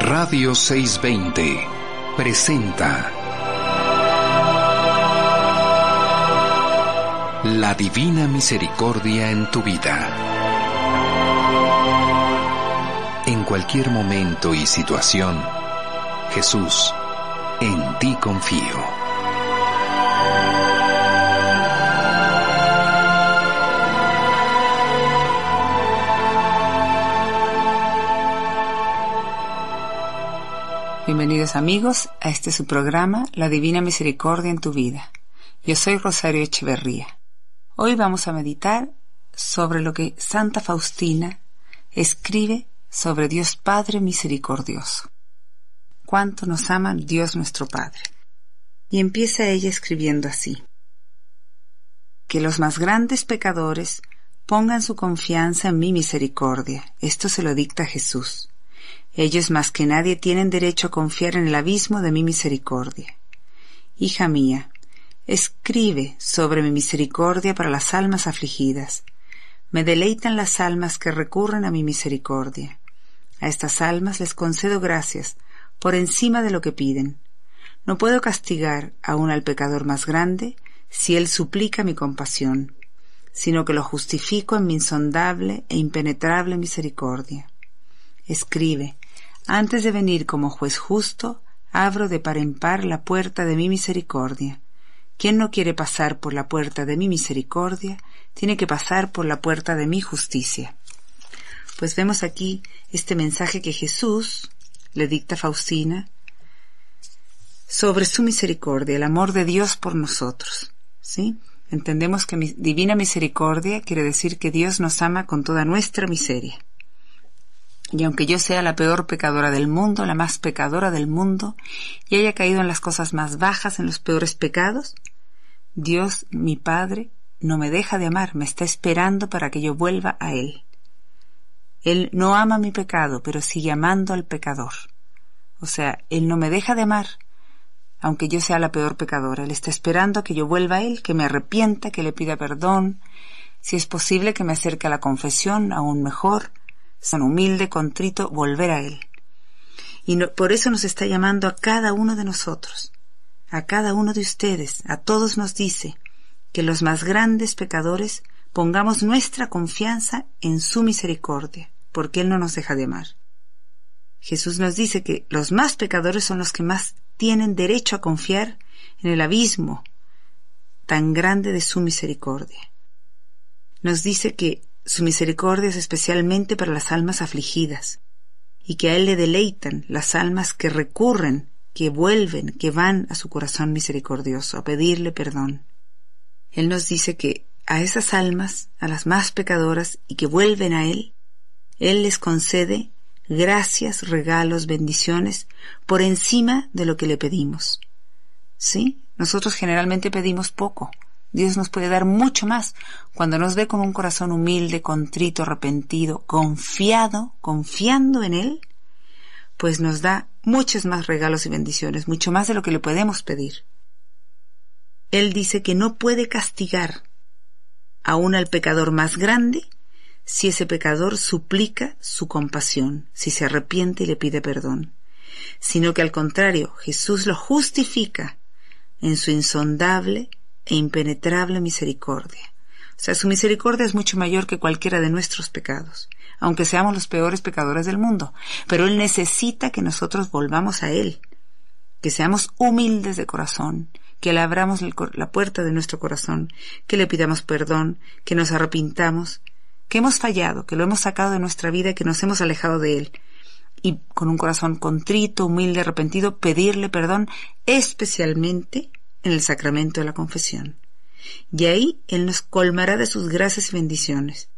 Radio 620 presenta La Divina Misericordia en tu vida. En cualquier momento y situación, Jesús, en ti confío. bienvenidos amigos a este su programa La Divina Misericordia en tu vida. Yo soy Rosario Echeverría. Hoy vamos a meditar sobre lo que Santa Faustina escribe sobre Dios Padre Misericordioso. Cuánto nos ama Dios nuestro Padre. Y empieza ella escribiendo así. Que los más grandes pecadores pongan su confianza en mi misericordia. Esto se lo dicta Jesús ellos más que nadie tienen derecho a confiar en el abismo de mi misericordia. Hija mía, escribe sobre mi misericordia para las almas afligidas. Me deleitan las almas que recurren a mi misericordia. A estas almas les concedo gracias por encima de lo que piden. No puedo castigar aún al pecador más grande si él suplica mi compasión, sino que lo justifico en mi insondable e impenetrable misericordia. Escribe, antes de venir como juez justo, abro de par en par la puerta de mi misericordia. Quien no quiere pasar por la puerta de mi misericordia, tiene que pasar por la puerta de mi justicia. Pues vemos aquí este mensaje que Jesús le dicta a Faustina sobre su misericordia, el amor de Dios por nosotros. ¿Sí? Entendemos que mi divina misericordia quiere decir que Dios nos ama con toda nuestra miseria. Y aunque yo sea la peor pecadora del mundo, la más pecadora del mundo, y haya caído en las cosas más bajas, en los peores pecados, Dios, mi Padre, no me deja de amar, me está esperando para que yo vuelva a Él. Él no ama mi pecado, pero sigue amando al pecador. O sea, Él no me deja de amar, aunque yo sea la peor pecadora. Él está esperando que yo vuelva a Él, que me arrepienta, que le pida perdón, si es posible que me acerque a la confesión, aún mejor, san humilde, contrito, volver a Él. Y por eso nos está llamando a cada uno de nosotros, a cada uno de ustedes, a todos nos dice que los más grandes pecadores pongamos nuestra confianza en su misericordia, porque Él no nos deja de amar. Jesús nos dice que los más pecadores son los que más tienen derecho a confiar en el abismo tan grande de su misericordia. Nos dice que su misericordia es especialmente para las almas afligidas, y que a Él le deleitan las almas que recurren, que vuelven, que van a su corazón misericordioso a pedirle perdón. Él nos dice que a esas almas, a las más pecadoras y que vuelven a Él, Él les concede gracias, regalos, bendiciones por encima de lo que le pedimos. ¿Sí? Nosotros generalmente pedimos poco, Dios nos puede dar mucho más cuando nos ve con un corazón humilde, contrito, arrepentido, confiado, confiando en Él, pues nos da muchos más regalos y bendiciones, mucho más de lo que le podemos pedir. Él dice que no puede castigar aún al pecador más grande si ese pecador suplica su compasión, si se arrepiente y le pide perdón, sino que al contrario, Jesús lo justifica en su insondable e impenetrable misericordia. O sea, su misericordia es mucho mayor que cualquiera de nuestros pecados, aunque seamos los peores pecadores del mundo. Pero Él necesita que nosotros volvamos a Él, que seamos humildes de corazón, que le abramos la puerta de nuestro corazón, que le pidamos perdón, que nos arrepintamos, que hemos fallado, que lo hemos sacado de nuestra vida, que nos hemos alejado de Él. Y con un corazón contrito, humilde, arrepentido, pedirle perdón, especialmente en el sacramento de la confesión. Y ahí Él nos colmará de sus gracias y bendiciones.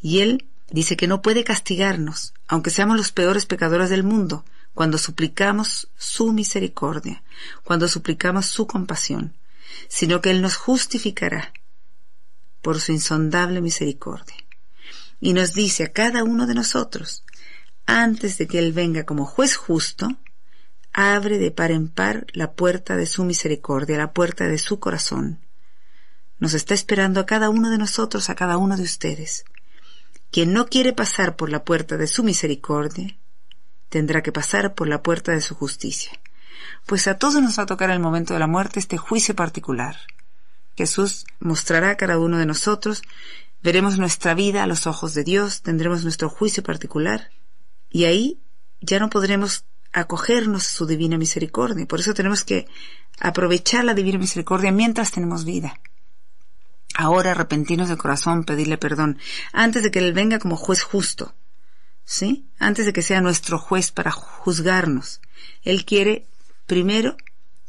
Y Él dice que no puede castigarnos, aunque seamos los peores pecadores del mundo, cuando suplicamos su misericordia, cuando suplicamos su compasión, sino que Él nos justificará por su insondable misericordia. Y nos dice a cada uno de nosotros, antes de que Él venga como juez justo, abre de par en par la puerta de su misericordia, la puerta de su corazón. Nos está esperando a cada uno de nosotros, a cada uno de ustedes. Quien no quiere pasar por la puerta de su misericordia, tendrá que pasar por la puerta de su justicia. Pues a todos nos va a tocar el momento de la muerte este juicio particular. Jesús mostrará a cada uno de nosotros, veremos nuestra vida a los ojos de Dios, tendremos nuestro juicio particular, y ahí ya no podremos acogernos a su divina misericordia. Por eso tenemos que aprovechar la divina misericordia mientras tenemos vida. Ahora arrepentirnos de corazón, pedirle perdón, antes de que Él venga como juez justo, ¿sí? Antes de que sea nuestro juez para juzgarnos. Él quiere primero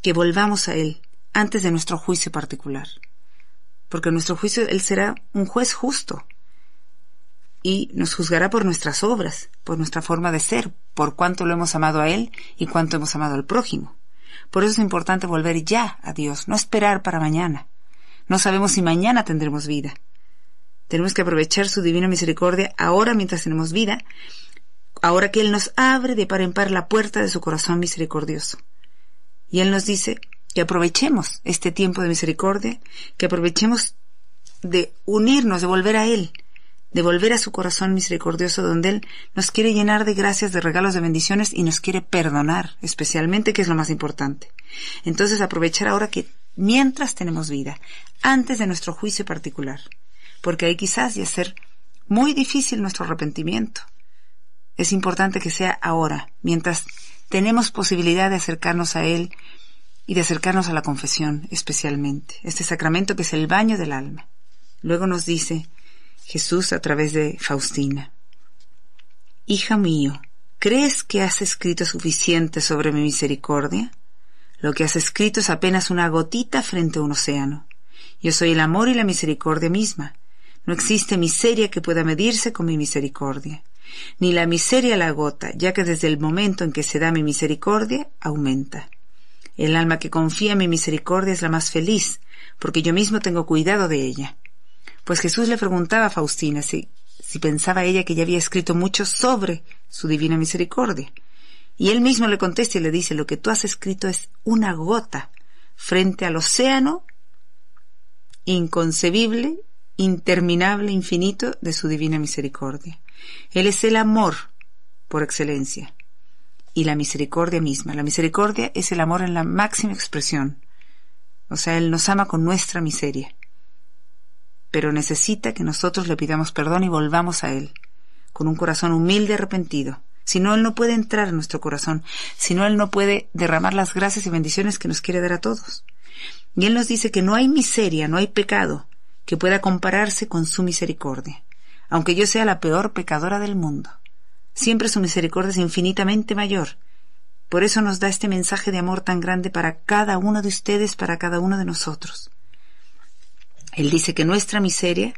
que volvamos a Él, antes de nuestro juicio particular. Porque nuestro juicio, Él será un juez justo y nos juzgará por nuestras obras, por nuestra forma de ser, por cuánto lo hemos amado a Él y cuánto hemos amado al prójimo. Por eso es importante volver ya a Dios, no esperar para mañana. No sabemos si mañana tendremos vida. Tenemos que aprovechar su divina misericordia ahora mientras tenemos vida, ahora que Él nos abre de par en par la puerta de su corazón misericordioso. Y Él nos dice que aprovechemos este tiempo de misericordia, que aprovechemos de unirnos, de volver a Él, de volver a su corazón misericordioso donde Él nos quiere llenar de gracias, de regalos, de bendiciones y nos quiere perdonar, especialmente, que es lo más importante. Entonces, aprovechar ahora que mientras tenemos vida, antes de nuestro juicio particular, porque ahí quizás ya hacer muy difícil nuestro arrepentimiento. Es importante que sea ahora, mientras tenemos posibilidad de acercarnos a Él y de acercarnos a la confesión especialmente, este sacramento que es el baño del alma. Luego nos dice, Jesús a través de Faustina. Hija mío, ¿crees que has escrito suficiente sobre mi misericordia? Lo que has escrito es apenas una gotita frente a un océano. Yo soy el amor y la misericordia misma. No existe miseria que pueda medirse con mi misericordia. Ni la miseria la agota, ya que desde el momento en que se da mi misericordia, aumenta. El alma que confía en mi misericordia es la más feliz, porque yo mismo tengo cuidado de ella pues Jesús le preguntaba a Faustina si, si pensaba ella que ya había escrito mucho sobre su divina misericordia. Y él mismo le contesta y le dice, lo que tú has escrito es una gota frente al océano inconcebible, interminable, infinito de su divina misericordia. Él es el amor por excelencia y la misericordia misma. La misericordia es el amor en la máxima expresión. O sea, Él nos ama con nuestra miseria pero necesita que nosotros le pidamos perdón y volvamos a Él, con un corazón humilde y arrepentido. Si no, Él no puede entrar en nuestro corazón, si no, Él no puede derramar las gracias y bendiciones que nos quiere dar a todos. Y Él nos dice que no hay miseria, no hay pecado que pueda compararse con su misericordia, aunque yo sea la peor pecadora del mundo. Siempre su misericordia es infinitamente mayor. Por eso nos da este mensaje de amor tan grande para cada uno de ustedes, para cada uno de nosotros. Él dice que nuestra miseria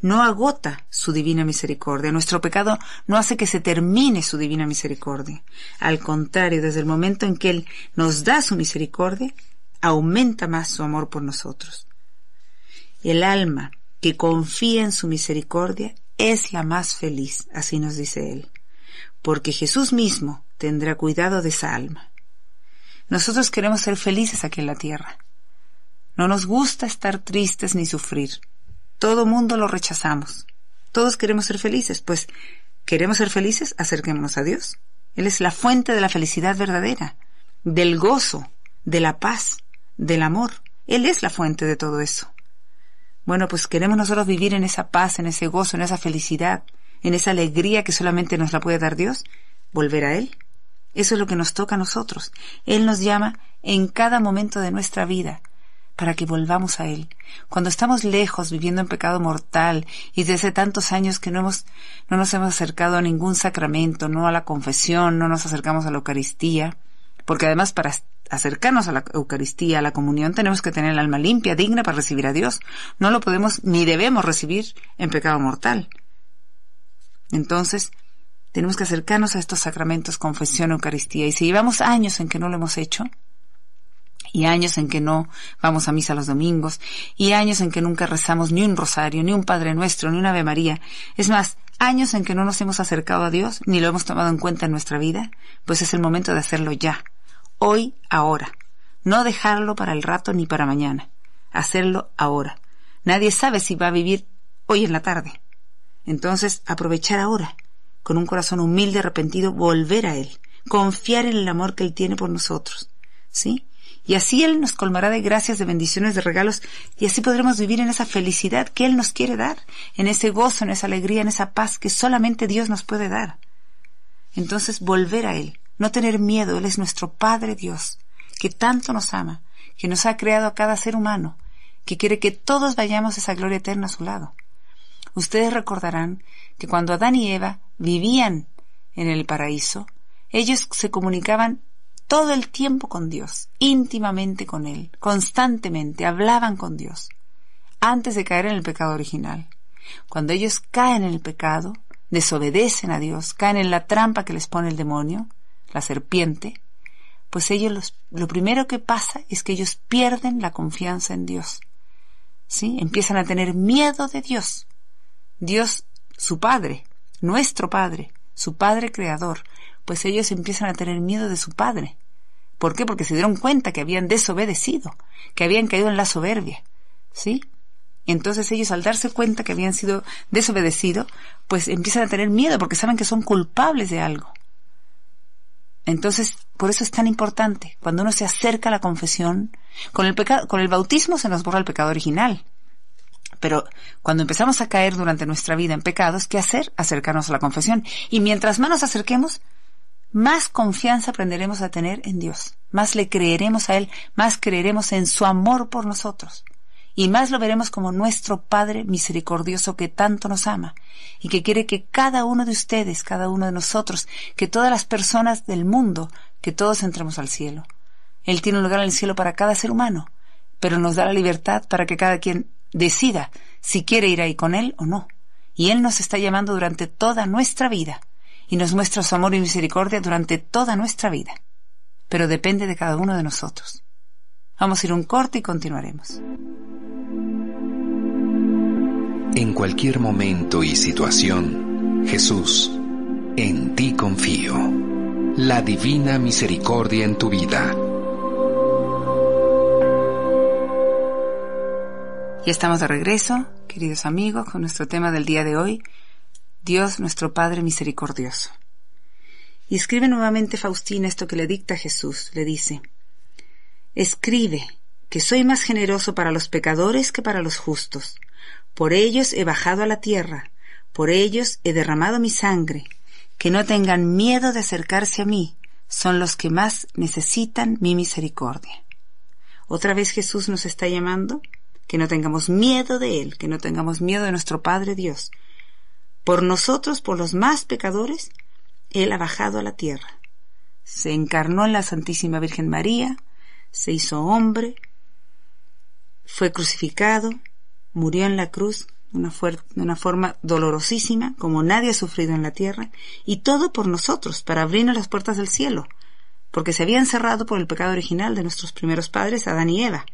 no agota su divina misericordia, nuestro pecado no hace que se termine su divina misericordia. Al contrario, desde el momento en que Él nos da su misericordia, aumenta más su amor por nosotros. El alma que confía en su misericordia es la más feliz, así nos dice Él, porque Jesús mismo tendrá cuidado de esa alma. Nosotros queremos ser felices aquí en la tierra, no nos gusta estar tristes ni sufrir. Todo mundo lo rechazamos. Todos queremos ser felices, pues queremos ser felices, acerquémonos a Dios. Él es la fuente de la felicidad verdadera, del gozo, de la paz, del amor. Él es la fuente de todo eso. Bueno, pues queremos nosotros vivir en esa paz, en ese gozo, en esa felicidad, en esa alegría que solamente nos la puede dar Dios, volver a Él. Eso es lo que nos toca a nosotros. Él nos llama en cada momento de nuestra vida para que volvamos a Él. Cuando estamos lejos, viviendo en pecado mortal, y desde tantos años que no, hemos, no nos hemos acercado a ningún sacramento, no a la confesión, no nos acercamos a la Eucaristía, porque además para acercarnos a la Eucaristía, a la comunión, tenemos que tener el alma limpia, digna para recibir a Dios. No lo podemos ni debemos recibir en pecado mortal. Entonces, tenemos que acercarnos a estos sacramentos, confesión, Eucaristía, y si llevamos años en que no lo hemos hecho, y años en que no vamos a misa los domingos, y años en que nunca rezamos ni un rosario, ni un Padre Nuestro, ni una Ave María. Es más, años en que no nos hemos acercado a Dios, ni lo hemos tomado en cuenta en nuestra vida, pues es el momento de hacerlo ya, hoy, ahora. No dejarlo para el rato ni para mañana. Hacerlo ahora. Nadie sabe si va a vivir hoy en la tarde. Entonces, aprovechar ahora, con un corazón humilde, arrepentido, volver a Él, confiar en el amor que Él tiene por nosotros. ¿Sí? Y así Él nos colmará de gracias, de bendiciones, de regalos, y así podremos vivir en esa felicidad que Él nos quiere dar, en ese gozo, en esa alegría, en esa paz que solamente Dios nos puede dar. Entonces, volver a Él, no tener miedo, Él es nuestro Padre Dios, que tanto nos ama, que nos ha creado a cada ser humano, que quiere que todos vayamos a esa gloria eterna a su lado. Ustedes recordarán que cuando Adán y Eva vivían en el paraíso, ellos se comunicaban todo el tiempo con Dios, íntimamente con Él, constantemente, hablaban con Dios, antes de caer en el pecado original. Cuando ellos caen en el pecado, desobedecen a Dios, caen en la trampa que les pone el demonio, la serpiente, pues ellos lo primero que pasa es que ellos pierden la confianza en Dios. ¿Sí? Empiezan a tener miedo de Dios. Dios, su Padre, nuestro Padre, su Padre Creador, pues ellos empiezan a tener miedo de su padre. ¿Por qué? Porque se dieron cuenta que habían desobedecido, que habían caído en la soberbia. ¿Sí? Entonces ellos al darse cuenta que habían sido desobedecidos, pues empiezan a tener miedo porque saben que son culpables de algo. Entonces, por eso es tan importante, cuando uno se acerca a la confesión, con el, con el bautismo se nos borra el pecado original. Pero cuando empezamos a caer durante nuestra vida en pecados, ¿qué hacer? Acercarnos a la confesión. Y mientras más nos acerquemos, más confianza aprenderemos a tener en Dios, más le creeremos a Él, más creeremos en su amor por nosotros, y más lo veremos como nuestro Padre misericordioso que tanto nos ama, y que quiere que cada uno de ustedes, cada uno de nosotros, que todas las personas del mundo, que todos entremos al cielo. Él tiene un lugar en el cielo para cada ser humano, pero nos da la libertad para que cada quien decida si quiere ir ahí con Él o no. Y Él nos está llamando durante toda nuestra vida y nos muestra su amor y misericordia durante toda nuestra vida. Pero depende de cada uno de nosotros. Vamos a ir un corte y continuaremos. En cualquier momento y situación, Jesús, en ti confío. La divina misericordia en tu vida. Ya estamos de regreso, queridos amigos, con nuestro tema del día de hoy, Dios nuestro Padre misericordioso. Y escribe nuevamente Faustina esto que le dicta Jesús. Le dice, Escribe que soy más generoso para los pecadores que para los justos. Por ellos he bajado a la tierra, por ellos he derramado mi sangre. Que no tengan miedo de acercarse a mí, son los que más necesitan mi misericordia. Otra vez Jesús nos está llamando que no tengamos miedo de Él, que no tengamos miedo de nuestro Padre Dios, por nosotros, por los más pecadores, Él ha bajado a la tierra. Se encarnó en la Santísima Virgen María, se hizo hombre, fue crucificado, murió en la cruz de una, forma dolorosísima, como nadie ha sufrido en la tierra, y todo por nosotros, para abrirnos las puertas del cielo, porque se habían cerrado por el pecado original de nuestros primeros padres, Adán y Eva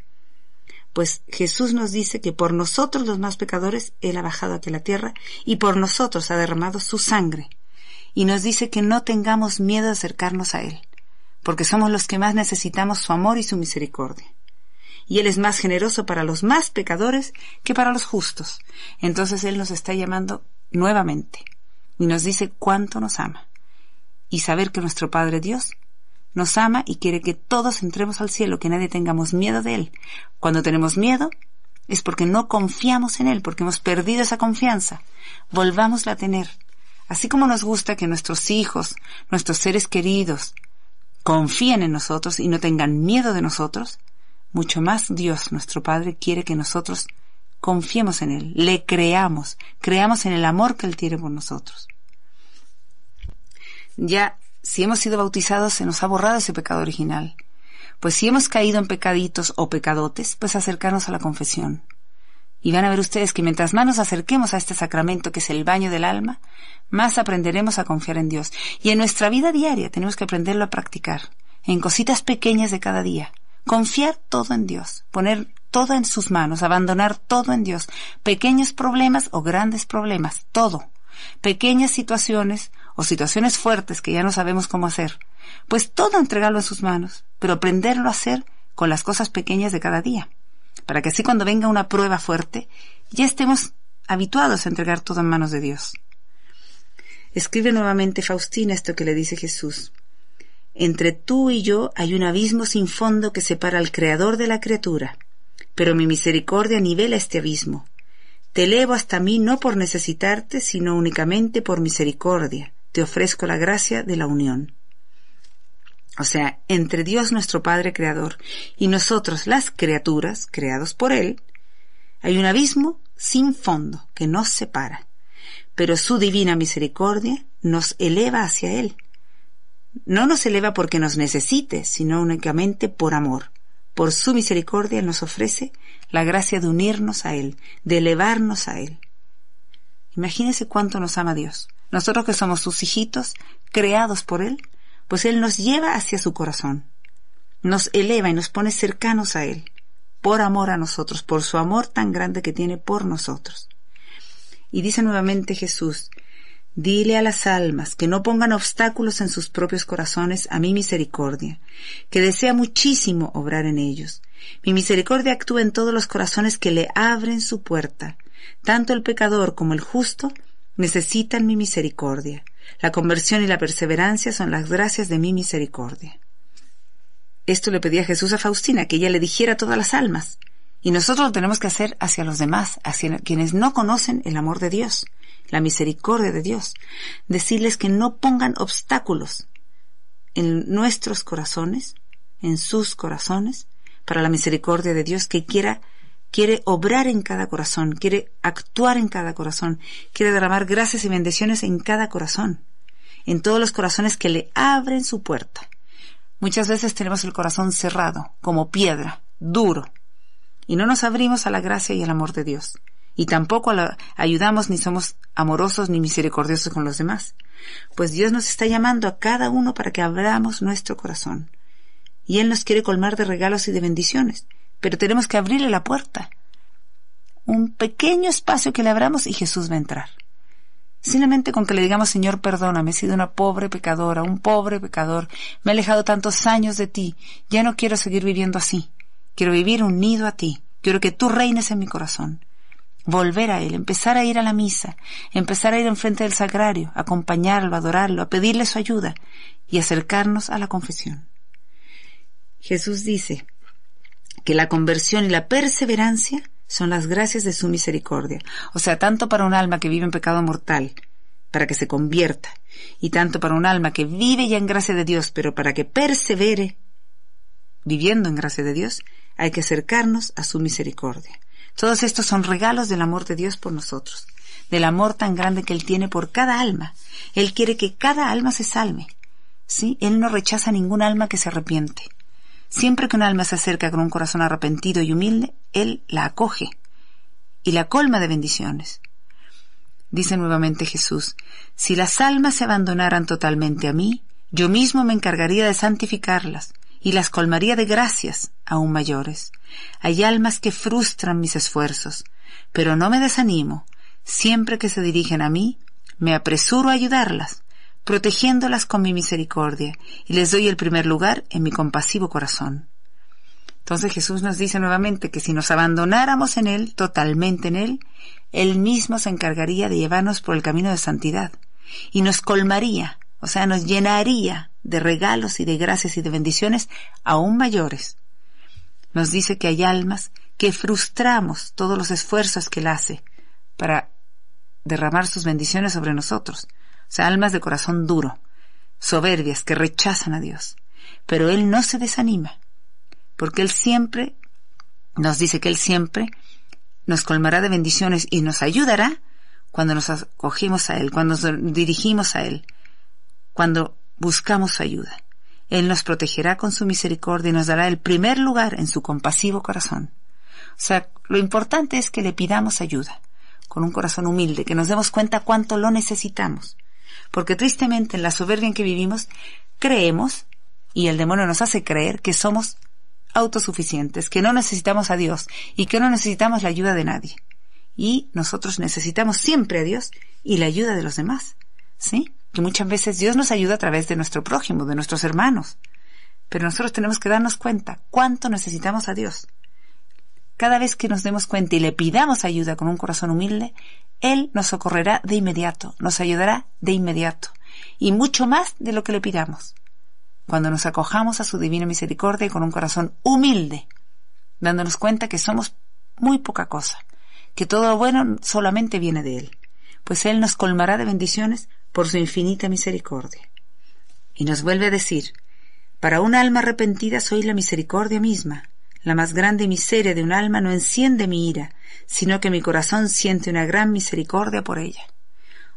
pues Jesús nos dice que por nosotros los más pecadores Él ha bajado aquí a la tierra y por nosotros ha derramado su sangre. Y nos dice que no tengamos miedo de acercarnos a Él, porque somos los que más necesitamos su amor y su misericordia. Y Él es más generoso para los más pecadores que para los justos. Entonces Él nos está llamando nuevamente y nos dice cuánto nos ama. Y saber que nuestro Padre Dios nos ama y quiere que todos entremos al cielo, que nadie tengamos miedo de Él. Cuando tenemos miedo es porque no confiamos en Él, porque hemos perdido esa confianza. Volvámosla a tener. Así como nos gusta que nuestros hijos, nuestros seres queridos, confíen en nosotros y no tengan miedo de nosotros, mucho más Dios, nuestro Padre, quiere que nosotros confiemos en Él, le creamos, creamos en el amor que Él tiene por nosotros. Ya si hemos sido bautizados, se nos ha borrado ese pecado original. Pues si hemos caído en pecaditos o pecadotes, pues acercarnos a la confesión. Y van a ver ustedes que mientras más nos acerquemos a este sacramento que es el baño del alma, más aprenderemos a confiar en Dios. Y en nuestra vida diaria tenemos que aprenderlo a practicar, en cositas pequeñas de cada día. Confiar todo en Dios, poner todo en sus manos, abandonar todo en Dios, pequeños problemas o grandes problemas, todo, pequeñas situaciones o situaciones fuertes que ya no sabemos cómo hacer, pues todo entregarlo en sus manos, pero aprenderlo a hacer con las cosas pequeñas de cada día, para que así cuando venga una prueba fuerte, ya estemos habituados a entregar todo en manos de Dios. Escribe nuevamente Faustina esto que le dice Jesús. Entre tú y yo hay un abismo sin fondo que separa al Creador de la criatura, pero mi misericordia nivela este abismo. Te elevo hasta mí no por necesitarte, sino únicamente por misericordia, te ofrezco la gracia de la unión. O sea, entre Dios nuestro Padre Creador y nosotros las criaturas creados por Él, hay un abismo sin fondo que nos separa, pero su divina misericordia nos eleva hacia Él. No nos eleva porque nos necesite, sino únicamente por amor. Por su misericordia nos ofrece la gracia de unirnos a Él, de elevarnos a Él. Imagínese cuánto nos ama Dios nosotros que somos sus hijitos, creados por Él, pues Él nos lleva hacia su corazón, nos eleva y nos pone cercanos a Él, por amor a nosotros, por su amor tan grande que tiene por nosotros. Y dice nuevamente Jesús, Dile a las almas que no pongan obstáculos en sus propios corazones a mi misericordia, que desea muchísimo obrar en ellos. Mi misericordia actúa en todos los corazones que le abren su puerta. Tanto el pecador como el justo necesitan mi misericordia. La conversión y la perseverancia son las gracias de mi misericordia. Esto le pedía Jesús a Faustina, que ella le dijera a todas las almas. Y nosotros lo tenemos que hacer hacia los demás, hacia quienes no conocen el amor de Dios, la misericordia de Dios. Decirles que no pongan obstáculos en nuestros corazones, en sus corazones, para la misericordia de Dios que quiera quiere obrar en cada corazón, quiere actuar en cada corazón, quiere derramar gracias y bendiciones en cada corazón, en todos los corazones que le abren su puerta. Muchas veces tenemos el corazón cerrado, como piedra, duro, y no nos abrimos a la gracia y al amor de Dios, y tampoco ayudamos ni somos amorosos ni misericordiosos con los demás. Pues Dios nos está llamando a cada uno para que abramos nuestro corazón, y Él nos quiere colmar de regalos y de bendiciones, pero tenemos que abrirle la puerta. Un pequeño espacio que le abramos y Jesús va a entrar. Simplemente con que le digamos, Señor, perdóname, he sido una pobre pecadora, un pobre pecador, me he alejado tantos años de ti, ya no quiero seguir viviendo así, quiero vivir unido a ti, quiero que tú reines en mi corazón. Volver a Él, empezar a ir a la misa, empezar a ir enfrente del sagrario, acompañarlo, adorarlo, a pedirle su ayuda y acercarnos a la confesión. Jesús dice, que la conversión y la perseverancia son las gracias de su misericordia. O sea, tanto para un alma que vive en pecado mortal, para que se convierta, y tanto para un alma que vive ya en gracia de Dios, pero para que persevere viviendo en gracia de Dios, hay que acercarnos a su misericordia. Todos estos son regalos del amor de Dios por nosotros, del amor tan grande que Él tiene por cada alma. Él quiere que cada alma se salve. ¿sí? Él no rechaza ningún alma que se arrepiente. Siempre que un alma se acerca con un corazón arrepentido y humilde, Él la acoge y la colma de bendiciones. Dice nuevamente Jesús, si las almas se abandonaran totalmente a mí, yo mismo me encargaría de santificarlas y las colmaría de gracias aún mayores. Hay almas que frustran mis esfuerzos, pero no me desanimo. Siempre que se dirigen a mí, me apresuro a ayudarlas, protegiéndolas con mi misericordia, y les doy el primer lugar en mi compasivo corazón. Entonces Jesús nos dice nuevamente que si nos abandonáramos en Él, totalmente en Él, Él mismo se encargaría de llevarnos por el camino de santidad, y nos colmaría, o sea, nos llenaría de regalos y de gracias y de bendiciones aún mayores. Nos dice que hay almas que frustramos todos los esfuerzos que Él hace para derramar sus bendiciones sobre nosotros, sea, almas de corazón duro, soberbias que rechazan a Dios. Pero Él no se desanima, porque Él siempre, nos dice que Él siempre nos colmará de bendiciones y nos ayudará cuando nos acogimos a Él, cuando nos dirigimos a Él, cuando buscamos su ayuda. Él nos protegerá con su misericordia y nos dará el primer lugar en su compasivo corazón. O sea, lo importante es que le pidamos ayuda, con un corazón humilde, que nos demos cuenta cuánto lo necesitamos porque tristemente en la soberbia en que vivimos creemos, y el demonio nos hace creer, que somos autosuficientes, que no necesitamos a Dios y que no necesitamos la ayuda de nadie. Y nosotros necesitamos siempre a Dios y la ayuda de los demás, ¿sí? Que muchas veces Dios nos ayuda a través de nuestro prójimo, de nuestros hermanos. Pero nosotros tenemos que darnos cuenta cuánto necesitamos a Dios. Cada vez que nos demos cuenta y le pidamos ayuda con un corazón humilde, él nos socorrerá de inmediato, nos ayudará de inmediato, y mucho más de lo que le pidamos, cuando nos acojamos a su divina misericordia y con un corazón humilde, dándonos cuenta que somos muy poca cosa, que todo bueno solamente viene de Él, pues Él nos colmará de bendiciones por su infinita misericordia. Y nos vuelve a decir, para un alma arrepentida soy la misericordia misma, la más grande miseria de un alma no enciende mi ira, sino que mi corazón siente una gran misericordia por ella.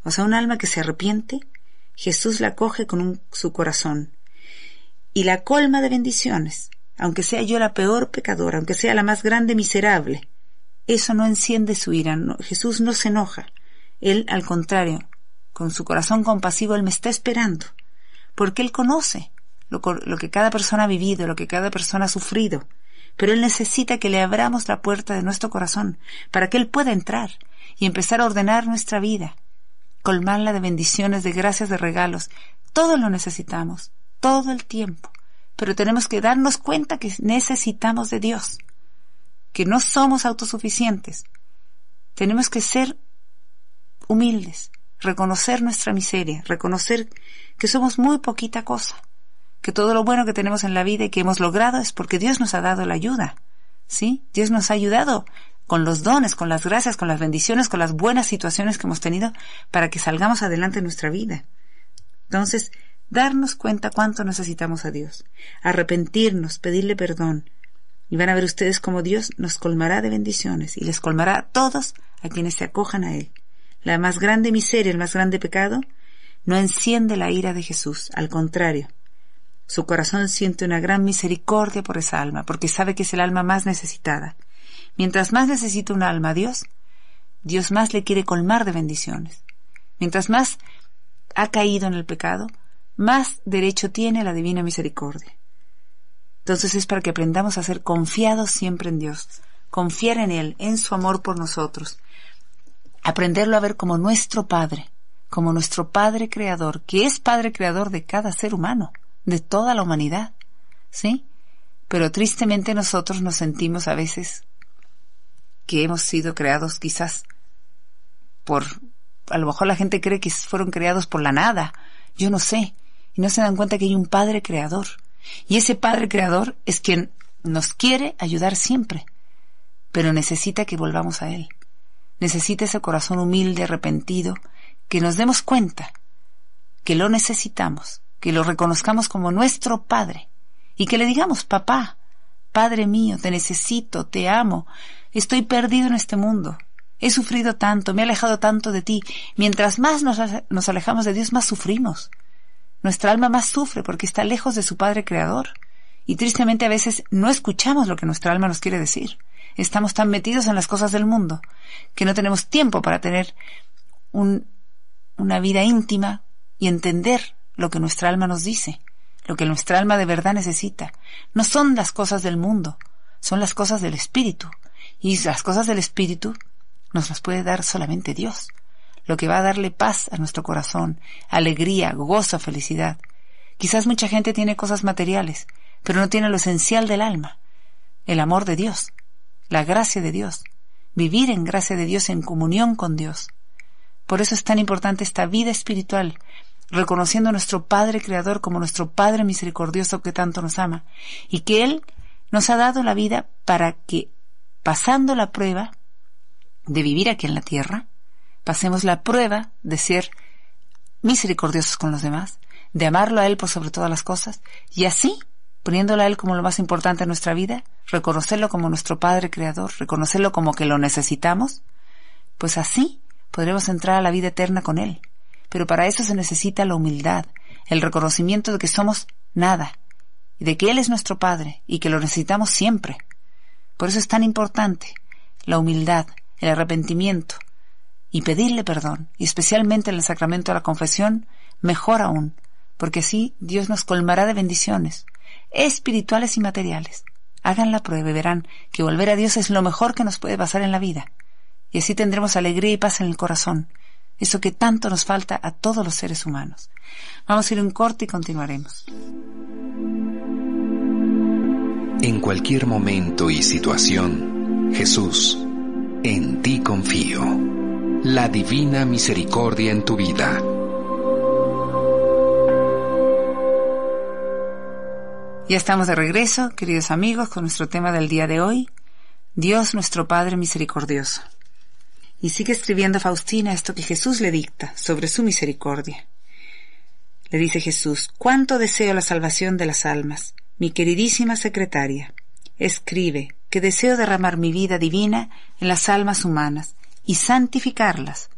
O sea, un alma que se arrepiente, Jesús la coge con su corazón y la colma de bendiciones, aunque sea yo la peor pecadora, aunque sea la más grande miserable. Eso no enciende su ira, Jesús no se enoja. Él, al contrario, con su corazón compasivo, Él me está esperando, porque Él conoce lo que cada persona ha vivido, lo que cada persona ha sufrido pero Él necesita que le abramos la puerta de nuestro corazón para que Él pueda entrar y empezar a ordenar nuestra vida, colmarla de bendiciones, de gracias, de regalos. Todo lo necesitamos, todo el tiempo, pero tenemos que darnos cuenta que necesitamos de Dios, que no somos autosuficientes. Tenemos que ser humildes, reconocer nuestra miseria, reconocer que somos muy poquita cosa que todo lo bueno que tenemos en la vida y que hemos logrado es porque Dios nos ha dado la ayuda. ¿Sí? Dios nos ha ayudado con los dones, con las gracias, con las bendiciones, con las buenas situaciones que hemos tenido para que salgamos adelante en nuestra vida. Entonces, darnos cuenta cuánto necesitamos a Dios, arrepentirnos, pedirle perdón, y van a ver ustedes cómo Dios nos colmará de bendiciones y les colmará a todos a quienes se acojan a Él. La más grande miseria, el más grande pecado, no enciende la ira de Jesús, al contrario, su corazón siente una gran misericordia por esa alma, porque sabe que es el alma más necesitada. Mientras más necesita un alma a Dios, Dios más le quiere colmar de bendiciones. Mientras más ha caído en el pecado, más derecho tiene la divina misericordia. Entonces es para que aprendamos a ser confiados siempre en Dios, confiar en Él, en su amor por nosotros, aprenderlo a ver como nuestro Padre, como nuestro Padre Creador, que es Padre Creador de cada ser humano de toda la humanidad, ¿sí? Pero tristemente nosotros nos sentimos a veces que hemos sido creados quizás por, a lo mejor la gente cree que fueron creados por la nada, yo no sé, y no se dan cuenta que hay un Padre Creador. Y ese Padre Creador es quien nos quiere ayudar siempre, pero necesita que volvamos a Él. Necesita ese corazón humilde, arrepentido, que nos demos cuenta que lo necesitamos que lo reconozcamos como nuestro Padre y que le digamos, papá, Padre mío, te necesito, te amo, estoy perdido en este mundo, he sufrido tanto, me he alejado tanto de ti. Mientras más nos, alejamos de Dios, más sufrimos. Nuestra alma más sufre porque está lejos de su Padre Creador. Y tristemente a veces no escuchamos lo que nuestra alma nos quiere decir. Estamos tan metidos en las cosas del mundo que no tenemos tiempo para tener una vida íntima y entender lo que nuestra alma nos dice, lo que nuestra alma de verdad necesita. No son las cosas del mundo, son las cosas del espíritu. Y las cosas del espíritu nos las puede dar solamente Dios, lo que va a darle paz a nuestro corazón, alegría, gozo, felicidad. Quizás mucha gente tiene cosas materiales, pero no tiene lo esencial del alma, el amor de Dios, la gracia de Dios, vivir en gracia de Dios, en comunión con Dios. Por eso es tan importante esta vida espiritual, reconociendo a nuestro Padre Creador como nuestro Padre misericordioso que tanto nos ama, y que Él nos ha dado la vida para que, pasando la prueba de vivir aquí en la tierra, pasemos la prueba de ser misericordiosos con los demás, de amarlo a Él por sobre todas las cosas, y así, poniéndolo a Él como lo más importante en nuestra vida, reconocerlo como nuestro Padre Creador, reconocerlo como que lo necesitamos, pues así podremos entrar a la vida eterna con Él pero para eso se necesita la humildad, el reconocimiento de que somos nada, y de que Él es nuestro Padre y que lo necesitamos siempre. Por eso es tan importante la humildad, el arrepentimiento y pedirle perdón, y especialmente en el sacramento de la confesión, mejor aún, porque así Dios nos colmará de bendiciones, espirituales y materiales. Hagan la prueba y verán que volver a Dios es lo mejor que nos puede pasar en la vida. Y así tendremos alegría y paz en el corazón, eso que tanto nos falta a todos los seres humanos. Vamos a ir un corte y continuaremos. En cualquier momento y situación, Jesús, en ti confío. La divina misericordia en tu vida. Ya estamos de regreso, queridos amigos, con nuestro tema del día de hoy, Dios nuestro Padre Misericordioso. Y sigue escribiendo Faustina esto que Jesús le dicta sobre su misericordia. Le dice Jesús, cuánto deseo la salvación de las almas, mi queridísima secretaria. Escribe que deseo derramar mi vida divina en las almas humanas y santificarlas,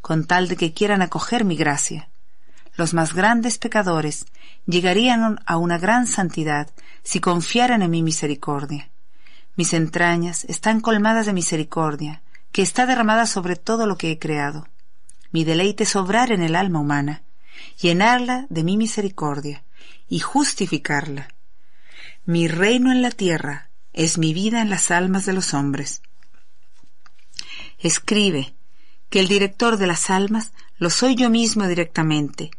con tal de que quieran acoger mi gracia. Los más grandes pecadores llegarían a una gran santidad si confiaran en mi misericordia. Mis entrañas están colmadas de misericordia, que está derramada sobre todo lo que he creado. Mi deleite es obrar en el alma humana, llenarla de mi misericordia y justificarla. Mi reino en la tierra es mi vida en las almas de los hombres. Escribe que el director de las almas lo soy yo mismo directamente,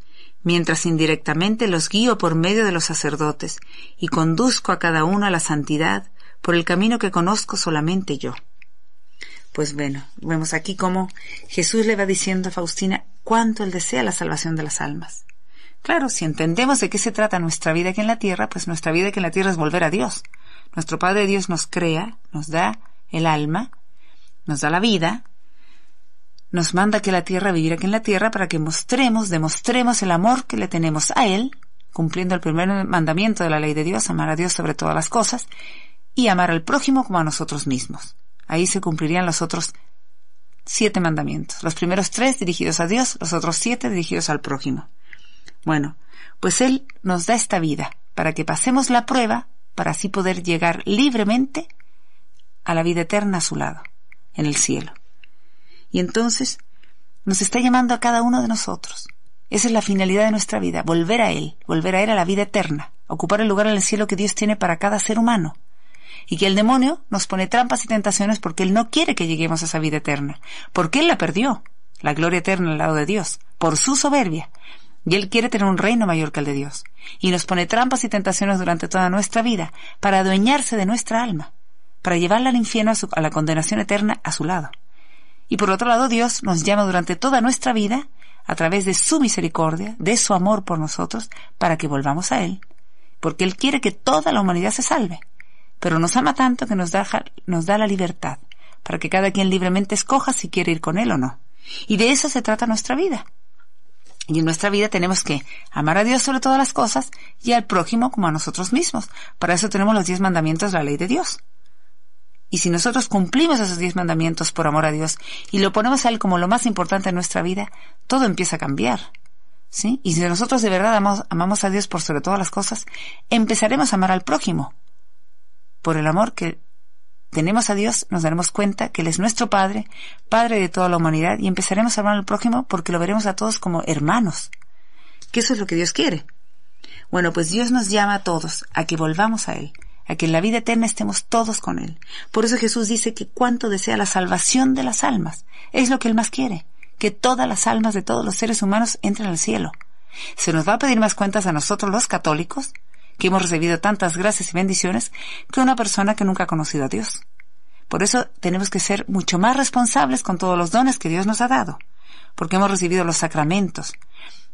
mientras indirectamente los guío por medio de los sacerdotes y conduzco a cada uno a la santidad por el camino que conozco solamente yo. Pues bueno, vemos aquí cómo Jesús le va diciendo a Faustina cuánto él desea la salvación de las almas. Claro, si entendemos de qué se trata nuestra vida aquí en la tierra, pues nuestra vida aquí en la tierra es volver a Dios. Nuestro Padre Dios nos crea, nos da el alma, nos da la vida, nos manda que la tierra, vivir aquí en la tierra, para que mostremos, demostremos el amor que le tenemos a Él, cumpliendo el primer mandamiento de la ley de Dios, amar a Dios sobre todas las cosas, y amar al prójimo como a nosotros mismos. Ahí se cumplirían los otros siete mandamientos. Los primeros tres dirigidos a Dios, los otros siete dirigidos al prójimo. Bueno, pues Él nos da esta vida para que pasemos la prueba, para así poder llegar libremente a la vida eterna a su lado, en el cielo. Y entonces nos está llamando a cada uno de nosotros. Esa es la finalidad de nuestra vida, volver a Él, volver a Él a la vida eterna, ocupar el lugar en el cielo que Dios tiene para cada ser humano y que el demonio nos pone trampas y tentaciones porque Él no quiere que lleguemos a esa vida eterna, porque Él la perdió, la gloria eterna al lado de Dios, por su soberbia. Y Él quiere tener un reino mayor que el de Dios, y nos pone trampas y tentaciones durante toda nuestra vida para adueñarse de nuestra alma, para llevarla al infierno a, la condenación eterna a su lado. Y por otro lado, Dios nos llama durante toda nuestra vida, a través de su misericordia, de su amor por nosotros, para que volvamos a Él, porque Él quiere que toda la humanidad se salve pero nos ama tanto que nos da, nos da la libertad, para que cada quien libremente escoja si quiere ir con Él o no. Y de eso se trata nuestra vida. Y en nuestra vida tenemos que amar a Dios sobre todas las cosas y al prójimo como a nosotros mismos. Para eso tenemos los diez mandamientos, de la ley de Dios. Y si nosotros cumplimos esos diez mandamientos por amor a Dios y lo ponemos a Él como lo más importante en nuestra vida, todo empieza a cambiar. ¿Sí? Y si nosotros de verdad amamos a Dios por sobre todas las cosas, empezaremos a amar al prójimo, por el amor que tenemos a Dios, nos daremos cuenta que Él es nuestro Padre, Padre de toda la humanidad, y empezaremos a amar al prójimo porque lo veremos a todos como hermanos. Que eso es lo que Dios quiere. Bueno, pues Dios nos llama a todos a que volvamos a Él, a que en la vida eterna estemos todos con Él. Por eso Jesús dice que cuanto desea la salvación de las almas, es lo que Él más quiere, que todas las almas de todos los seres humanos entren al cielo. Se nos va a pedir más cuentas a nosotros los católicos, que hemos recibido tantas gracias y bendiciones que una persona que nunca ha conocido a Dios. Por eso tenemos que ser mucho más responsables con todos los dones que Dios nos ha dado, porque hemos recibido los sacramentos,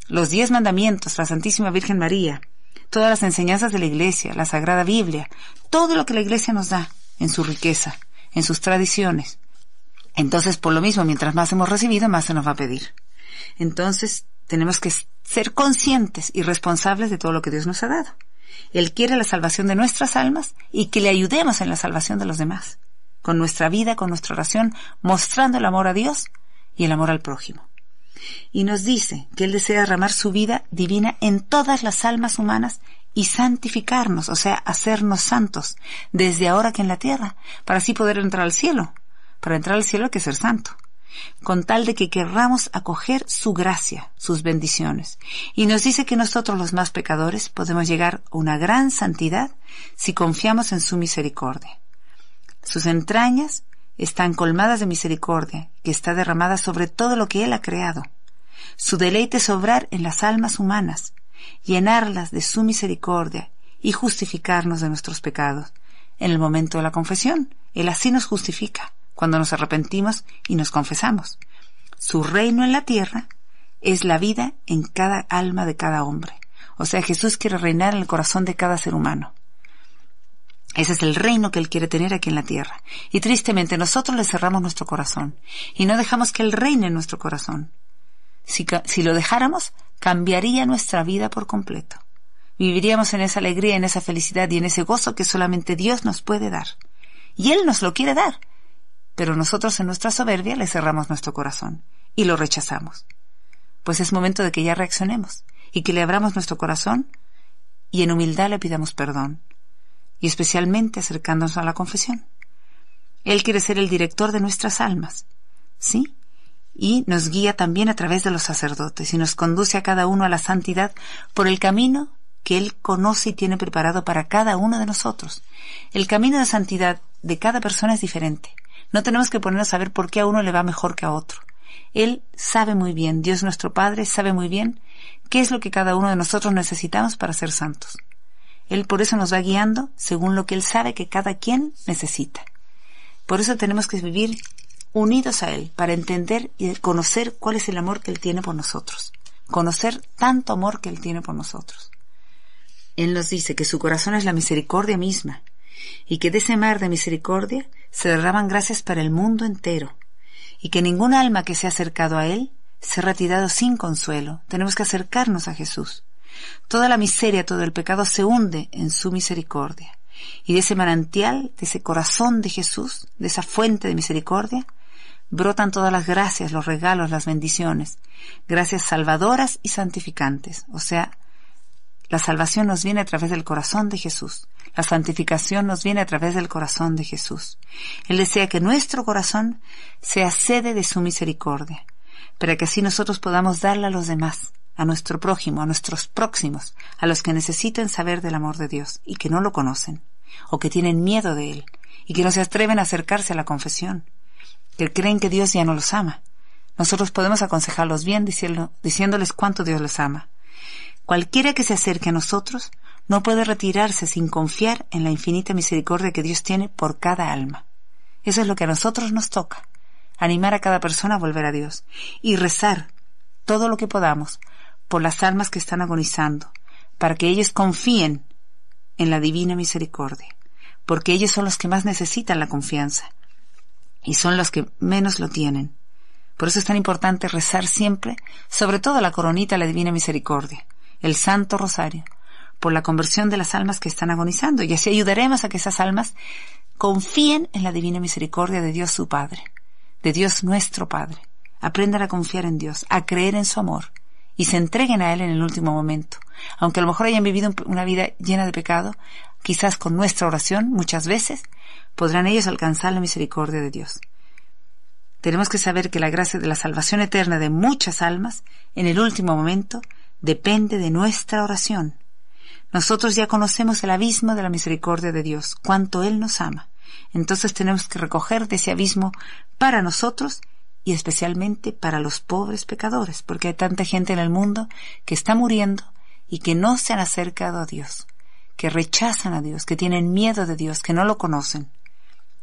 los diez mandamientos, la Santísima Virgen María, todas las enseñanzas de la Iglesia, la Sagrada Biblia, todo lo que la Iglesia nos da en su riqueza, en sus tradiciones. Entonces, por lo mismo, mientras más hemos recibido, más se nos va a pedir. Entonces, tenemos que ser conscientes y responsables de todo lo que Dios nos ha dado. Él quiere la salvación de nuestras almas y que le ayudemos en la salvación de los demás, con nuestra vida, con nuestra oración, mostrando el amor a Dios y el amor al prójimo. Y nos dice que Él desea derramar su vida divina en todas las almas humanas y santificarnos, o sea, hacernos santos, desde ahora que en la tierra, para así poder entrar al cielo. Para entrar al cielo hay que ser santo con tal de que querramos acoger su gracia, sus bendiciones. Y nos dice que nosotros los más pecadores podemos llegar a una gran santidad si confiamos en su misericordia. Sus entrañas están colmadas de misericordia, que está derramada sobre todo lo que Él ha creado. Su deleite es obrar en las almas humanas, llenarlas de su misericordia y justificarnos de nuestros pecados. En el momento de la confesión, Él así nos justifica cuando nos arrepentimos y nos confesamos. Su reino en la tierra es la vida en cada alma de cada hombre. O sea, Jesús quiere reinar en el corazón de cada ser humano. Ese es el reino que Él quiere tener aquí en la tierra. Y tristemente nosotros le cerramos nuestro corazón y no dejamos que Él reine en nuestro corazón. Si, si lo dejáramos, cambiaría nuestra vida por completo. Viviríamos en esa alegría, en esa felicidad y en ese gozo que solamente Dios nos puede dar. Y Él nos lo quiere dar pero nosotros en nuestra soberbia le cerramos nuestro corazón y lo rechazamos. Pues es momento de que ya reaccionemos y que le abramos nuestro corazón y en humildad le pidamos perdón, y especialmente acercándonos a la confesión. Él quiere ser el director de nuestras almas, ¿sí? Y nos guía también a través de los sacerdotes y nos conduce a cada uno a la santidad por el camino que Él conoce y tiene preparado para cada uno de nosotros. El camino de santidad de cada persona es diferente. No tenemos que ponernos a ver por qué a uno le va mejor que a otro. Él sabe muy bien, Dios nuestro Padre sabe muy bien qué es lo que cada uno de nosotros necesitamos para ser santos. Él por eso nos va guiando según lo que Él sabe que cada quien necesita. Por eso tenemos que vivir unidos a Él para entender y conocer cuál es el amor que Él tiene por nosotros. Conocer tanto amor que Él tiene por nosotros. Él nos dice que su corazón es la misericordia misma y que de ese mar de misericordia se derraman gracias para el mundo entero, y que ningún alma que se ha acercado a Él se ha retirado sin consuelo. Tenemos que acercarnos a Jesús. Toda la miseria, todo el pecado se hunde en su misericordia. Y de ese manantial, de ese corazón de Jesús, de esa fuente de misericordia, brotan todas las gracias, los regalos, las bendiciones, gracias salvadoras y santificantes. O sea, la salvación nos viene a través del corazón de Jesús. La santificación nos viene a través del corazón de Jesús. Él desea que nuestro corazón sea sede de su misericordia, para que así nosotros podamos darla a los demás, a nuestro prójimo, a nuestros próximos, a los que necesiten saber del amor de Dios y que no lo conocen, o que tienen miedo de Él, y que no se atreven a acercarse a la confesión, que creen que Dios ya no los ama. Nosotros podemos aconsejarlos bien diciéndoles cuánto Dios los ama. Cualquiera que se acerque a nosotros no puede retirarse sin confiar en la infinita misericordia que Dios tiene por cada alma. Eso es lo que a nosotros nos toca, animar a cada persona a volver a Dios y rezar todo lo que podamos por las almas que están agonizando, para que ellas confíen en la divina misericordia, porque ellos son los que más necesitan la confianza y son los que menos lo tienen. Por eso es tan importante rezar siempre, sobre todo la coronita de la divina misericordia, el Santo Rosario, por la conversión de las almas que están agonizando y así ayudaremos a que esas almas confíen en la divina misericordia de Dios su Padre, de Dios nuestro Padre. Aprendan a confiar en Dios, a creer en su amor y se entreguen a Él en el último momento. Aunque a lo mejor hayan vivido una vida llena de pecado, quizás con nuestra oración muchas veces podrán ellos alcanzar la misericordia de Dios. Tenemos que saber que la gracia de la salvación eterna de muchas almas en el último momento depende de nuestra oración nosotros ya conocemos el abismo de la misericordia de Dios, cuánto Él nos ama. Entonces tenemos que recoger de ese abismo para nosotros y especialmente para los pobres pecadores, porque hay tanta gente en el mundo que está muriendo y que no se han acercado a Dios, que rechazan a Dios, que tienen miedo de Dios, que no lo conocen.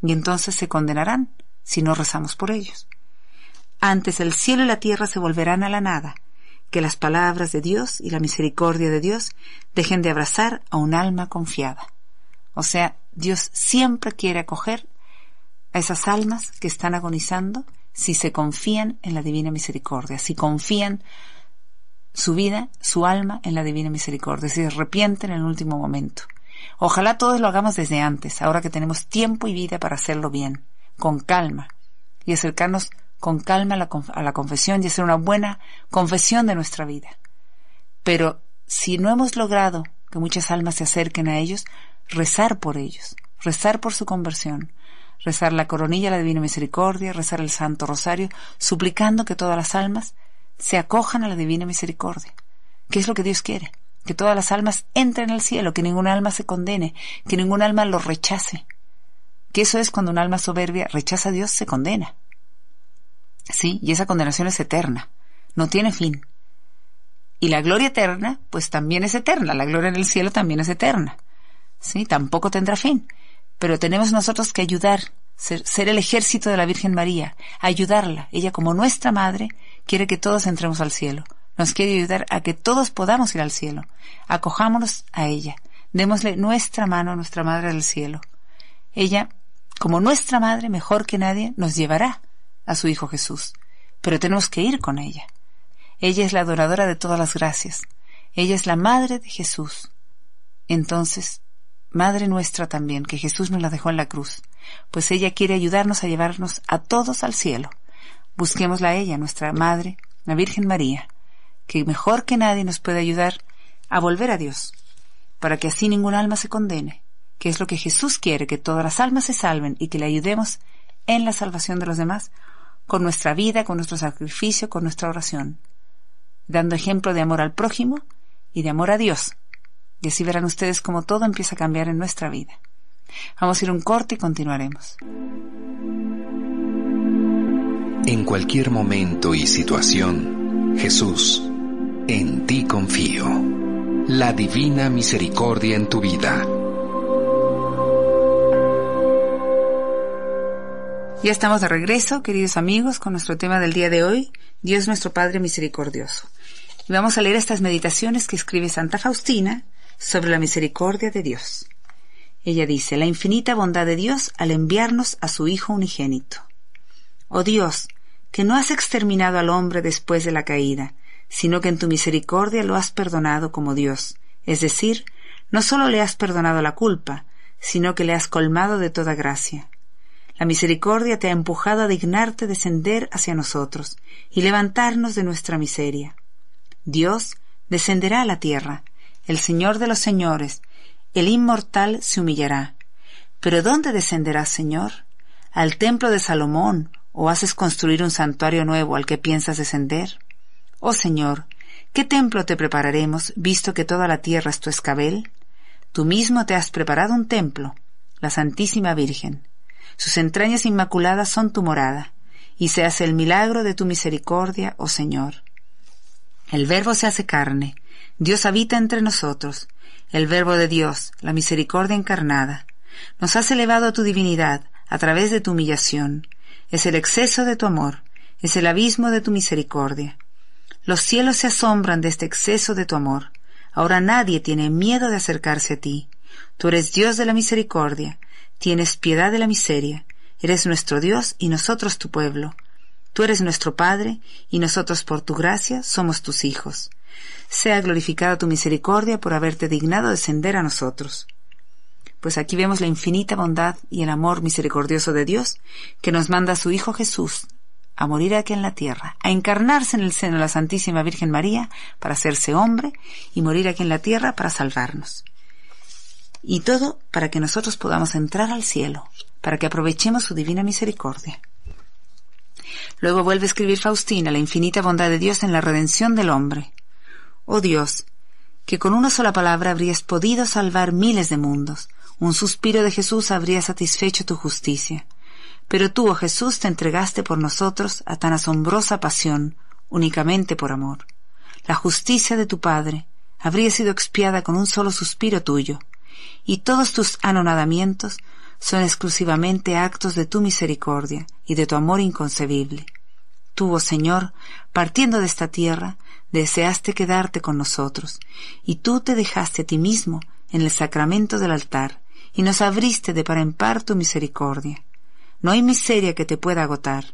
Y entonces se condenarán si no rezamos por ellos. Antes el cielo y la tierra se volverán a la nada, que las palabras de Dios y la misericordia de Dios dejen de abrazar a un alma confiada. O sea, Dios siempre quiere acoger a esas almas que están agonizando si se confían en la divina misericordia, si confían su vida, su alma en la divina misericordia, si se arrepienten en el último momento. Ojalá todos lo hagamos desde antes, ahora que tenemos tiempo y vida para hacerlo bien, con calma, y acercarnos con calma a la, confesión y hacer una buena confesión de nuestra vida. Pero si no hemos logrado que muchas almas se acerquen a ellos, rezar por ellos, rezar por su conversión, rezar la coronilla, la divina misericordia, rezar el Santo Rosario, suplicando que todas las almas se acojan a la divina misericordia, ¿Qué es lo que Dios quiere, que todas las almas entren al cielo, que ningún alma se condene, que ningún alma lo rechace, que eso es cuando un alma soberbia rechaza a Dios, se condena. ¿sí? Y esa condenación es eterna, no tiene fin. Y la gloria eterna, pues también es eterna, la gloria en el cielo también es eterna, ¿sí? Tampoco tendrá fin. Pero tenemos nosotros que ayudar, ser, el ejército de la Virgen María, ayudarla. Ella como nuestra madre quiere que todos entremos al cielo. Nos quiere ayudar a que todos podamos ir al cielo. Acojámonos a ella. Démosle nuestra mano a nuestra Madre del Cielo. Ella, como nuestra Madre, mejor que nadie, nos llevará a su Hijo Jesús, pero tenemos que ir con ella. Ella es la adoradora de todas las gracias. Ella es la madre de Jesús. Entonces, madre nuestra también, que Jesús nos la dejó en la cruz, pues ella quiere ayudarnos a llevarnos a todos al cielo. Busquémosla a ella, nuestra madre, la Virgen María, que mejor que nadie nos puede ayudar a volver a Dios, para que así ningún alma se condene, que es lo que Jesús quiere, que todas las almas se salven y que le ayudemos en la salvación de los demás con nuestra vida, con nuestro sacrificio, con nuestra oración, dando ejemplo de amor al prójimo y de amor a Dios. Y así verán ustedes cómo todo empieza a cambiar en nuestra vida. Vamos a ir un corte y continuaremos. En cualquier momento y situación, Jesús, en ti confío. La divina misericordia en tu vida Ya estamos de regreso, queridos amigos, con nuestro tema del día de hoy, Dios nuestro Padre misericordioso. Y vamos a leer estas meditaciones que escribe Santa Faustina sobre la misericordia de Dios. Ella dice, la infinita bondad de Dios al enviarnos a su Hijo unigénito. Oh Dios, que no has exterminado al hombre después de la caída, sino que en tu misericordia lo has perdonado como Dios, es decir, no solo le has perdonado la culpa, sino que le has colmado de toda gracia la misericordia te ha empujado a dignarte descender hacia nosotros y levantarnos de nuestra miseria. Dios descenderá a la tierra, el Señor de los señores, el inmortal se humillará. Pero ¿dónde descenderás, Señor? ¿Al templo de Salomón? ¿O haces construir un santuario nuevo al que piensas descender? Oh Señor, ¿qué templo te prepararemos, visto que toda la tierra es tu escabel? Tú mismo te has preparado un templo, la Santísima Virgen sus entrañas inmaculadas son tu morada, y se hace el milagro de tu misericordia, oh Señor. El Verbo se hace carne, Dios habita entre nosotros, el Verbo de Dios, la misericordia encarnada, nos has elevado a tu divinidad a través de tu humillación, es el exceso de tu amor, es el abismo de tu misericordia. Los cielos se asombran de este exceso de tu amor, ahora nadie tiene miedo de acercarse a ti. Tú eres Dios de la misericordia, Tienes piedad de la miseria, eres nuestro Dios y nosotros tu pueblo. Tú eres nuestro Padre, y nosotros por tu gracia somos tus hijos. Sea glorificada tu misericordia por haberte dignado descender a nosotros. Pues aquí vemos la infinita bondad y el amor misericordioso de Dios, que nos manda a su Hijo Jesús a morir aquí en la tierra, a encarnarse en el seno de la Santísima Virgen María para hacerse hombre y morir aquí en la tierra para salvarnos. Y todo para que nosotros podamos entrar al cielo, para que aprovechemos su divina misericordia. Luego vuelve a escribir Faustina la infinita bondad de Dios en la redención del hombre. Oh Dios, que con una sola palabra habrías podido salvar miles de mundos, un suspiro de Jesús habría satisfecho tu justicia. Pero tú, oh Jesús, te entregaste por nosotros a tan asombrosa pasión, únicamente por amor. La justicia de tu Padre habría sido expiada con un solo suspiro tuyo, y todos tus anonadamientos son exclusivamente actos de tu misericordia y de tu amor inconcebible. Tú, oh Señor, partiendo de esta tierra, deseaste quedarte con nosotros, y tú te dejaste a ti mismo en el sacramento del altar, y nos abriste de par en par tu misericordia. No hay miseria que te pueda agotar.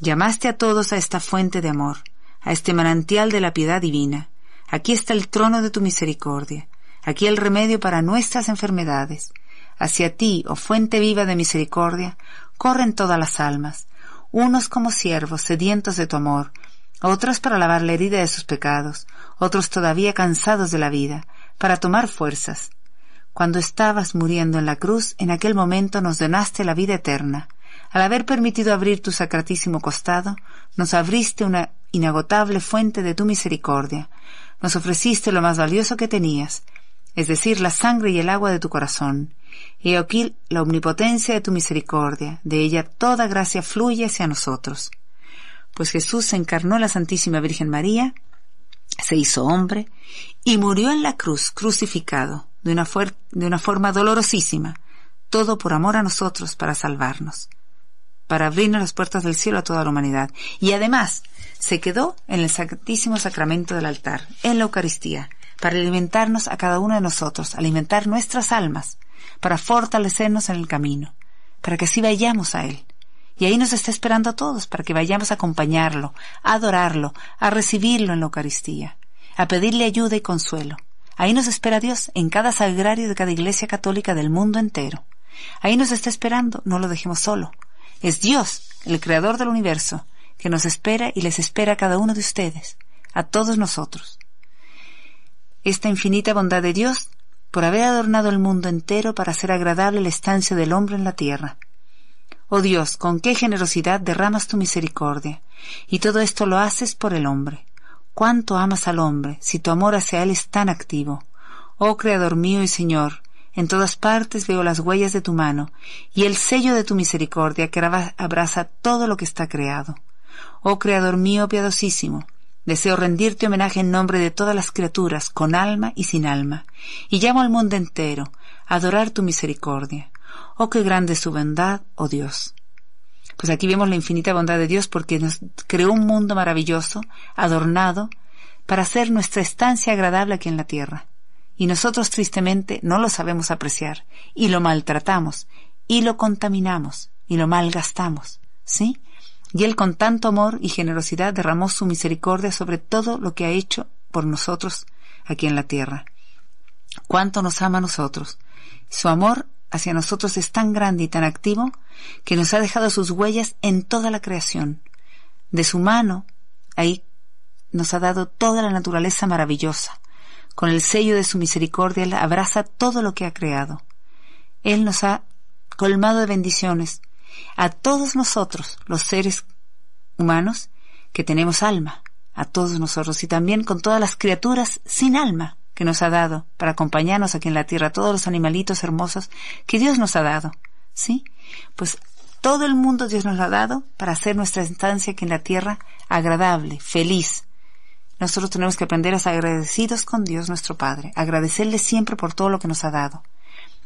Llamaste a todos a esta fuente de amor, a este manantial de la piedad divina. Aquí está el trono de tu misericordia. Aquí el remedio para nuestras enfermedades. Hacia ti, oh fuente viva de misericordia, corren todas las almas, unos como siervos sedientos de tu amor, otros para lavar la herida de sus pecados, otros todavía cansados de la vida, para tomar fuerzas. Cuando estabas muriendo en la cruz, en aquel momento nos donaste la vida eterna. Al haber permitido abrir tu sacratísimo costado, nos abriste una inagotable fuente de tu misericordia. Nos ofreciste lo más valioso que tenías, es decir, la sangre y el agua de tu corazón. He aquí la omnipotencia de tu misericordia, de ella toda gracia fluye hacia nosotros. Pues Jesús se encarnó en la Santísima Virgen María, se hizo hombre y murió en la cruz, crucificado, de una, de una forma dolorosísima, todo por amor a nosotros para salvarnos, para abrirnos las puertas del cielo a toda la humanidad. Y además se quedó en el Santísimo Sacramento del altar, en la Eucaristía, para alimentarnos a cada uno de nosotros, alimentar nuestras almas, para fortalecernos en el camino, para que así vayamos a Él. Y ahí nos está esperando a todos, para que vayamos a acompañarlo, a adorarlo, a recibirlo en la Eucaristía, a pedirle ayuda y consuelo. Ahí nos espera Dios en cada sagrario de cada iglesia católica del mundo entero. Ahí nos está esperando, no lo dejemos solo. Es Dios, el creador del universo, que nos espera y les espera a cada uno de ustedes, a todos nosotros esta infinita bondad de Dios por haber adornado el mundo entero para hacer agradable la estancia del hombre en la tierra. Oh Dios, con qué generosidad derramas tu misericordia, y todo esto lo haces por el hombre. Cuánto amas al hombre, si tu amor hacia él es tan activo. Oh Creador mío y Señor, en todas partes veo las huellas de tu mano, y el sello de tu misericordia que abraza todo lo que está creado. Oh Creador mío piadosísimo, Deseo rendirte homenaje en nombre de todas las criaturas, con alma y sin alma, y llamo al mundo entero a adorar tu misericordia. Oh, qué grande es tu bondad, oh Dios. Pues aquí vemos la infinita bondad de Dios porque nos creó un mundo maravilloso, adornado, para hacer nuestra estancia agradable aquí en la tierra. Y nosotros tristemente no lo sabemos apreciar, y lo maltratamos, y lo contaminamos, y lo malgastamos, ¿sí? y Él con tanto amor y generosidad derramó su misericordia sobre todo lo que ha hecho por nosotros aquí en la tierra. Cuánto nos ama a nosotros. Su amor hacia nosotros es tan grande y tan activo que nos ha dejado sus huellas en toda la creación. De su mano, ahí nos ha dado toda la naturaleza maravillosa. Con el sello de su misericordia Él abraza todo lo que ha creado. Él nos ha colmado de bendiciones, a todos nosotros, los seres humanos, que tenemos alma, a todos nosotros y también con todas las criaturas sin alma que nos ha dado para acompañarnos aquí en la tierra, todos los animalitos hermosos que Dios nos ha dado, ¿sí? Pues todo el mundo Dios nos lo ha dado para hacer nuestra instancia aquí en la tierra agradable, feliz. Nosotros tenemos que aprender a ser agradecidos con Dios nuestro Padre, agradecerle siempre por todo lo que nos ha dado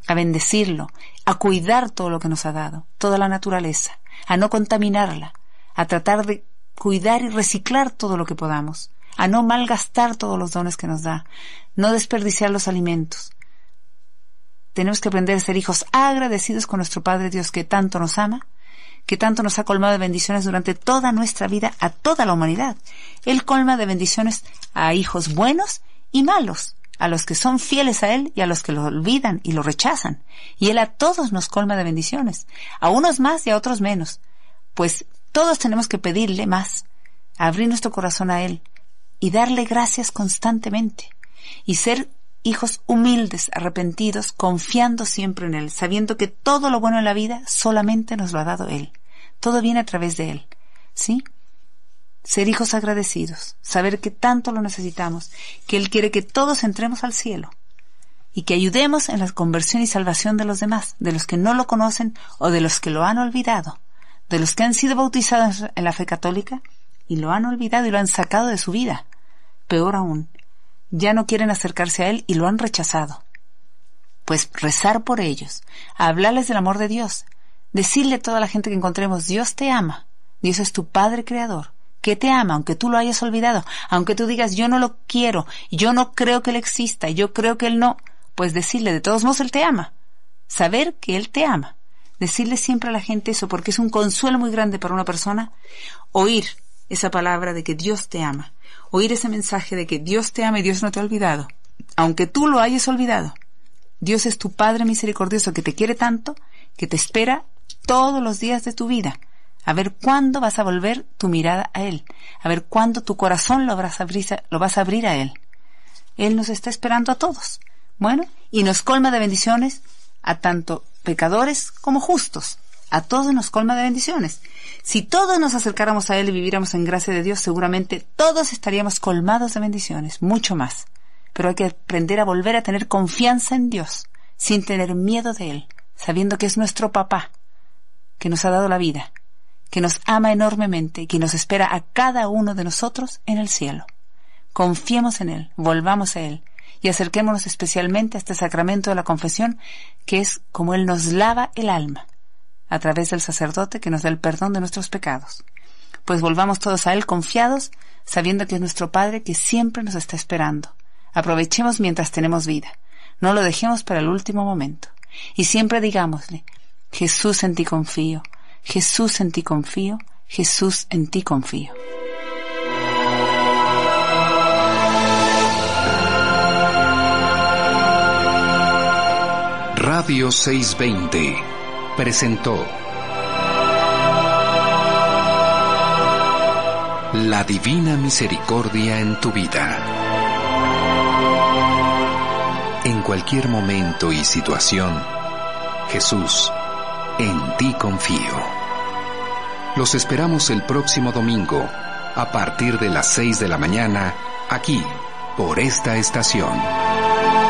a bendecirlo, a cuidar todo lo que nos ha dado, toda la naturaleza, a no contaminarla, a tratar de cuidar y reciclar todo lo que podamos, a no malgastar todos los dones que nos da, no desperdiciar los alimentos. Tenemos que aprender a ser hijos agradecidos con nuestro Padre Dios que tanto nos ama, que tanto nos ha colmado de bendiciones durante toda nuestra vida a toda la humanidad. Él colma de bendiciones a hijos buenos y malos, a los que son fieles a Él y a los que lo olvidan y lo rechazan. Y Él a todos nos colma de bendiciones, a unos más y a otros menos. Pues todos tenemos que pedirle más, abrir nuestro corazón a Él y darle gracias constantemente y ser hijos humildes, arrepentidos, confiando siempre en Él, sabiendo que todo lo bueno en la vida solamente nos lo ha dado Él. Todo viene a través de Él. ¿Sí? ser hijos agradecidos, saber que tanto lo necesitamos, que Él quiere que todos entremos al cielo y que ayudemos en la conversión y salvación de los demás, de los que no lo conocen o de los que lo han olvidado, de los que han sido bautizados en la fe católica y lo han olvidado y lo han sacado de su vida. Peor aún, ya no quieren acercarse a Él y lo han rechazado. Pues rezar por ellos, hablarles del amor de Dios, decirle a toda la gente que encontremos, Dios te ama, Dios es tu Padre Creador, que te ama, aunque tú lo hayas olvidado, aunque tú digas yo no lo quiero, yo no creo que él exista, yo creo que él no, pues decirle de todos modos él te ama, saber que él te ama, decirle siempre a la gente eso porque es un consuelo muy grande para una persona, oír esa palabra de que Dios te ama, oír ese mensaje de que Dios te ama y Dios no te ha olvidado, aunque tú lo hayas olvidado. Dios es tu Padre misericordioso que te quiere tanto, que te espera todos los días de tu vida a ver cuándo vas a volver tu mirada a Él, a ver cuándo tu corazón lo vas a abrir, a, a Él. Él nos está esperando a todos. Bueno, y nos colma de bendiciones a tanto pecadores como justos. A todos nos colma de bendiciones. Si todos nos acercáramos a Él y viviéramos en gracia de Dios, seguramente todos estaríamos colmados de bendiciones, mucho más. Pero hay que aprender a volver a tener confianza en Dios, sin tener miedo de Él, sabiendo que es nuestro papá, que nos ha dado la vida, que nos ama enormemente y que nos espera a cada uno de nosotros en el cielo. Confiemos en Él, volvamos a Él y acerquémonos especialmente a este sacramento de la confesión, que es como Él nos lava el alma, a través del sacerdote que nos da el perdón de nuestros pecados. Pues volvamos todos a Él confiados, sabiendo que es nuestro Padre que siempre nos está esperando. Aprovechemos mientras tenemos vida, no lo dejemos para el último momento. Y siempre digámosle, Jesús en ti confío, Jesús en ti confío, Jesús en ti confío. Radio 620 presentó La Divina Misericordia en tu vida. En cualquier momento y situación, Jesús en ti confío. Los esperamos el próximo domingo, a partir de las 6 de la mañana, aquí, por esta estación.